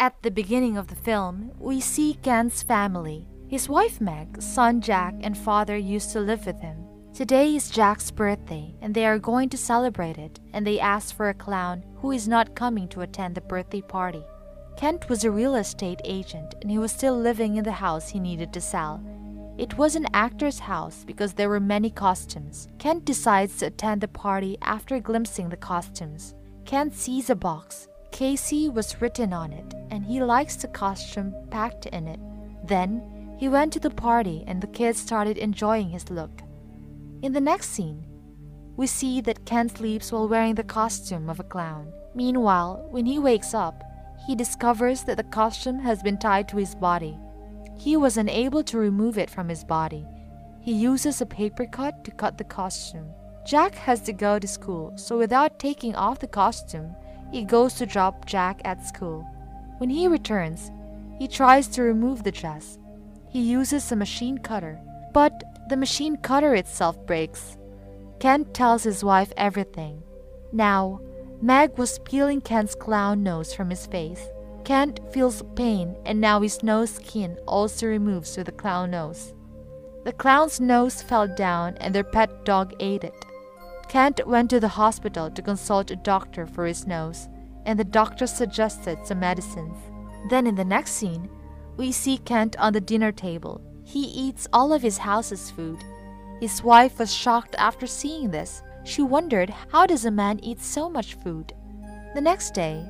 At the beginning of the film, we see Kent's family. His wife Meg, son Jack, and father used to live with him. Today is Jack's birthday, and they are going to celebrate it, and they ask for a clown who is not coming to attend the birthday party. Kent was a real estate agent, and he was still living in the house he needed to sell. It was an actor's house because there were many costumes. Kent decides to attend the party after glimpsing the costumes. Kent sees a box. Casey was written on it, and he likes the costume packed in it. Then, he went to the party, and the kids started enjoying his look. In the next scene, we see that Ken sleeps while wearing the costume of a clown. Meanwhile, when he wakes up, he discovers that the costume has been tied to his body. He was unable to remove it from his body. He uses a paper cut to cut the costume. Jack has to go to school, so without taking off the costume, he goes to drop Jack at school. When he returns, he tries to remove the dress. He uses a machine cutter, but the machine cutter itself breaks. Kent tells his wife everything. Now, Meg was peeling Kent's clown nose from his face. Kent feels pain, and now his nose skin also removes with the clown nose. The clown's nose fell down, and their pet dog ate it. Kent went to the hospital to consult a doctor for his nose, and the doctor suggested some medicines. Then in the next scene, we see Kent on the dinner table. He eats all of his house's food. His wife was shocked after seeing this. She wondered, how does a man eat so much food? The next day,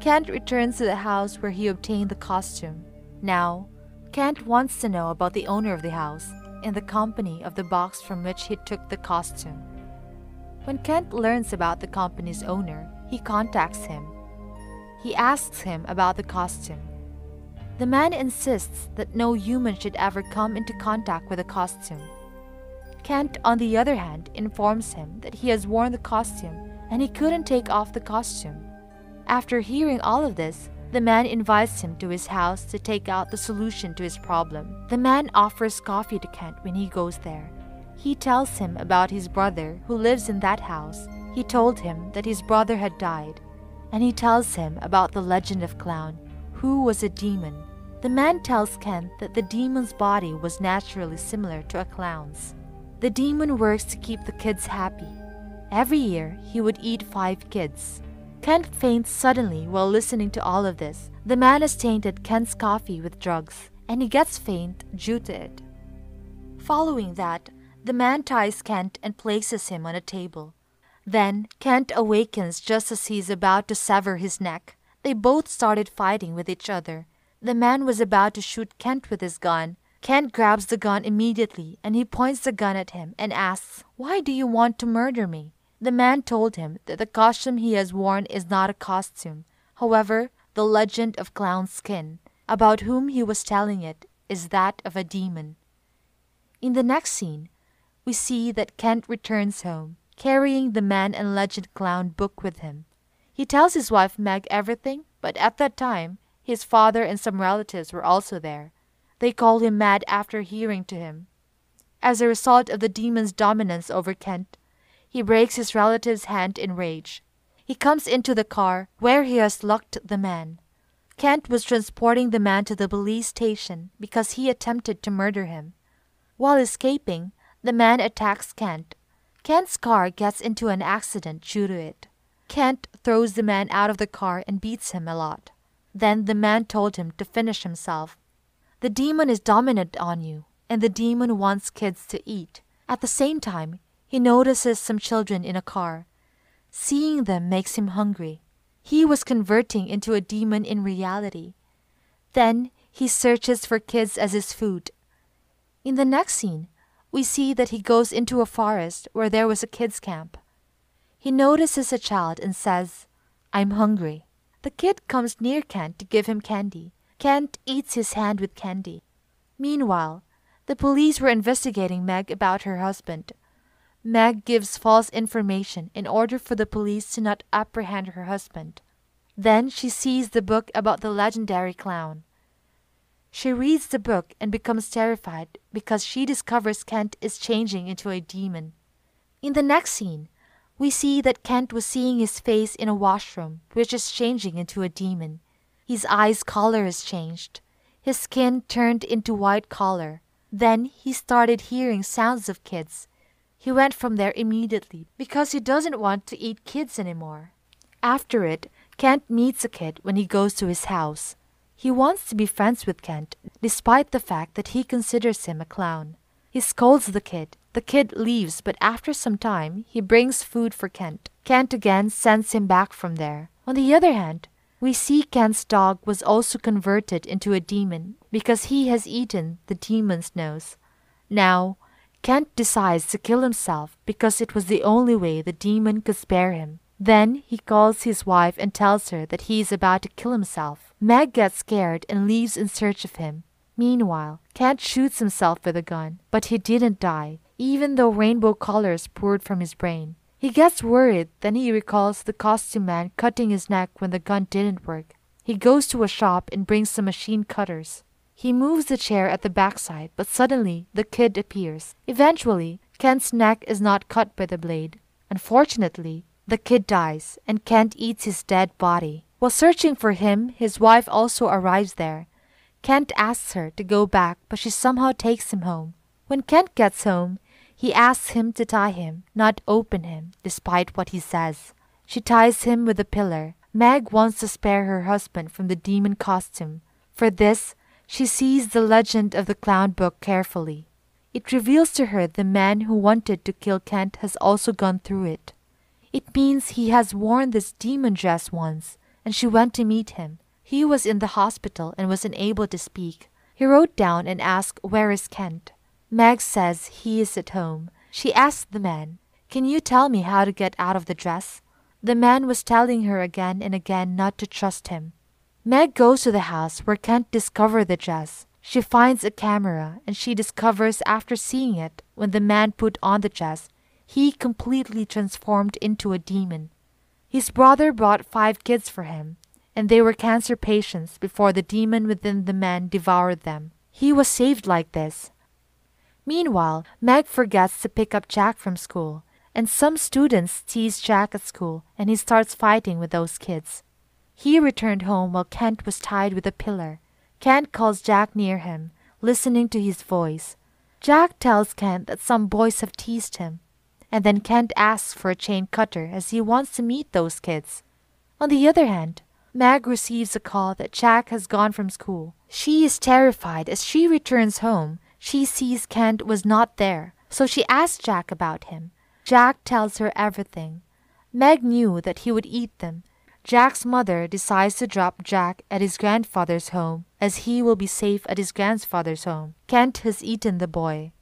Kent returns to the house where he obtained the costume. Now, Kent wants to know about the owner of the house and the company of the box from which he took the costume. When Kent learns about the company's owner, he contacts him. He asks him about the costume. The man insists that no human should ever come into contact with the costume. Kent, on the other hand, informs him that he has worn the costume and he couldn't take off the costume. After hearing all of this, the man invites him to his house to take out the solution to his problem. The man offers coffee to Kent when he goes there, he tells him about his brother who lives in that house. He told him that his brother had died. And he tells him about the legend of Clown, who was a demon. The man tells Kent that the demon's body was naturally similar to a clown's. The demon works to keep the kids happy. Every year, he would eat five kids. Kent faints suddenly while listening to all of this. The man has tainted Kent's coffee with drugs, and he gets faint due to it. Following that, the man ties Kent and places him on a table. Then Kent awakens just as he is about to sever his neck. They both started fighting with each other. The man was about to shoot Kent with his gun. Kent grabs the gun immediately and he points the gun at him and asks, Why do you want to murder me? The man told him that the costume he has worn is not a costume. However, the legend of Clown Skin, about whom he was telling it, is that of a demon. In the next scene, we see that Kent returns home, carrying the Man and Legend Clown book with him. He tells his wife Meg everything, but at that time, his father and some relatives were also there. They call him mad after hearing to him. As a result of the demon's dominance over Kent, he breaks his relative's hand in rage. He comes into the car where he has locked the man. Kent was transporting the man to the police station because he attempted to murder him. While escaping, the man attacks Kent. Kent's car gets into an accident due to it. Kent throws the man out of the car and beats him a lot. Then the man told him to finish himself. The demon is dominant on you, and the demon wants kids to eat. At the same time, he notices some children in a car. Seeing them makes him hungry. He was converting into a demon in reality. Then he searches for kids as his food. In the next scene, we see that he goes into a forest where there was a kids' camp. He notices a child and says, I'm hungry. The kid comes near Kent to give him candy. Kent eats his hand with candy. Meanwhile, the police were investigating Meg about her husband. Meg gives false information in order for the police to not apprehend her husband. Then she sees the book about the legendary clown. She reads the book and becomes terrified because she discovers Kent is changing into a demon. In the next scene, we see that Kent was seeing his face in a washroom, which is changing into a demon. His eyes' color is changed. His skin turned into white color. Then he started hearing sounds of kids. He went from there immediately because he doesn't want to eat kids anymore. After it, Kent meets a kid when he goes to his house. He wants to be friends with Kent, despite the fact that he considers him a clown. He scolds the kid. The kid leaves, but after some time, he brings food for Kent. Kent again sends him back from there. On the other hand, we see Kent's dog was also converted into a demon because he has eaten the demon's nose. Now, Kent decides to kill himself because it was the only way the demon could spare him. Then he calls his wife and tells her that he is about to kill himself. Meg gets scared and leaves in search of him. Meanwhile, Kent shoots himself with a gun, but he didn't die, even though rainbow colors poured from his brain. He gets worried, then he recalls the costume man cutting his neck when the gun didn't work. He goes to a shop and brings some machine cutters. He moves the chair at the backside, but suddenly the kid appears. Eventually, Kent's neck is not cut by the blade. Unfortunately, the kid dies, and Kent eats his dead body. While searching for him, his wife also arrives there. Kent asks her to go back, but she somehow takes him home. When Kent gets home, he asks him to tie him, not open him, despite what he says. She ties him with a pillar. Meg wants to spare her husband from the demon costume. For this, she sees the legend of the clown book carefully. It reveals to her the man who wanted to kill Kent has also gone through it. It means he has worn this demon dress once, and she went to meet him. He was in the hospital and was unable to speak. He wrote down and asked, Where is Kent? Meg says he is at home. She asked the man, Can you tell me how to get out of the dress? The man was telling her again and again not to trust him. Meg goes to the house where Kent discovered the dress. She finds a camera and she discovers after seeing it when the man put on the dress he completely transformed into a demon. His brother brought five kids for him, and they were cancer patients before the demon within the man devoured them. He was saved like this. Meanwhile, Meg forgets to pick up Jack from school, and some students tease Jack at school, and he starts fighting with those kids. He returned home while Kent was tied with a pillar. Kent calls Jack near him, listening to his voice. Jack tells Kent that some boys have teased him, and then Kent asks for a chain cutter as he wants to meet those kids. On the other hand, Mag receives a call that Jack has gone from school. She is terrified as she returns home. She sees Kent was not there, so she asks Jack about him. Jack tells her everything. Meg knew that he would eat them. Jack's mother decides to drop Jack at his grandfather's home, as he will be safe at his grandfather's home. Kent has eaten the boy.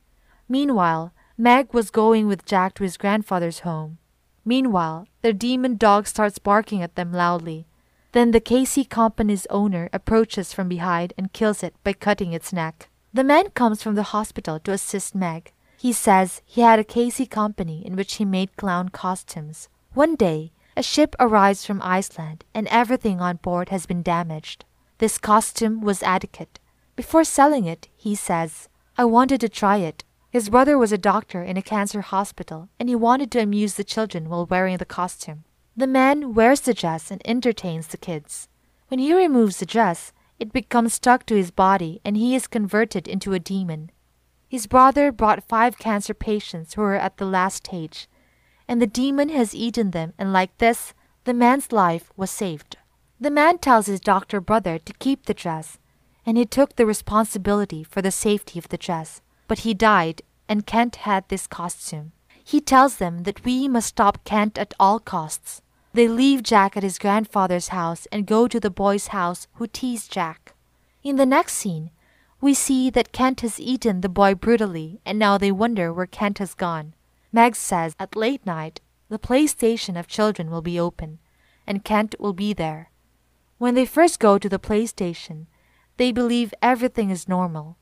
Meanwhile, Meg was going with Jack to his grandfather's home. Meanwhile, their demon dog starts barking at them loudly. Then the Casey Company's owner approaches from behind and kills it by cutting its neck. The man comes from the hospital to assist Meg. He says he had a Casey Company in which he made clown costumes. One day, a ship arrives from Iceland and everything on board has been damaged. This costume was adequate. Before selling it, he says, I wanted to try it, his brother was a doctor in a cancer hospital, and he wanted to amuse the children while wearing the costume. The man wears the dress and entertains the kids. When he removes the dress, it becomes stuck to his body and he is converted into a demon. His brother brought five cancer patients who were at the last stage, and the demon has eaten them, and like this, the man's life was saved. The man tells his doctor brother to keep the dress, and he took the responsibility for the safety of the dress but he died, and Kent had this costume. He tells them that we must stop Kent at all costs. They leave Jack at his grandfather's house and go to the boy's house who tease Jack. In the next scene, we see that Kent has eaten the boy brutally and now they wonder where Kent has gone. Meg says at late night, the play station of children will be open and Kent will be there. When they first go to the play station, they believe everything is normal.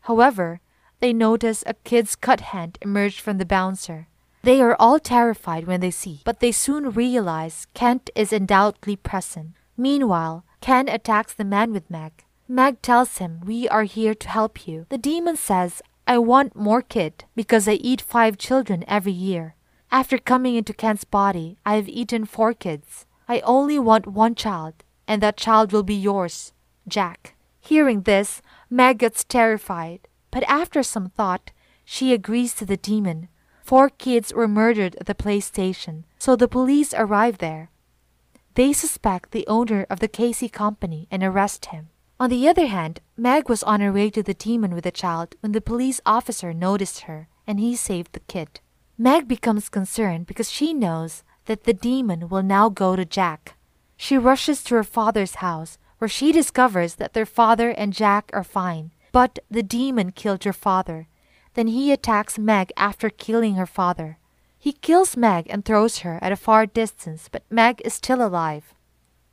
However, they notice a kid's cut hand emerge from the bouncer. They are all terrified when they see, but they soon realize Kent is undoubtedly present. Meanwhile, Ken attacks the man with Meg. Meg tells him, We are here to help you. The demon says, I want more kid because I eat five children every year. After coming into Kent's body, I have eaten four kids. I only want one child, and that child will be yours, Jack. Hearing this, Meg gets terrified. But after some thought, she agrees to the demon. Four kids were murdered at the play station, so the police arrive there. They suspect the owner of the Casey Company and arrest him. On the other hand, Meg was on her way to the demon with the child when the police officer noticed her and he saved the kid. Meg becomes concerned because she knows that the demon will now go to Jack. She rushes to her father's house where she discovers that their father and Jack are fine. But the demon killed your father. Then he attacks Meg after killing her father. He kills Meg and throws her at a far distance, but Meg is still alive.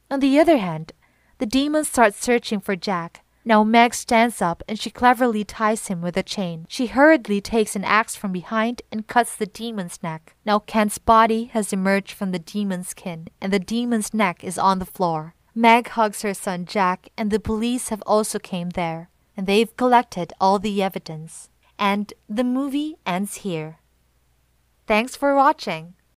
On the other hand, the demon starts searching for Jack. Now Meg stands up and she cleverly ties him with a chain. She hurriedly takes an axe from behind and cuts the demon's neck. Now Kent's body has emerged from the demon's skin and the demon's neck is on the floor. Meg hugs her son Jack and the police have also came there they've collected all the evidence. And the movie ends here. Thanks for watching.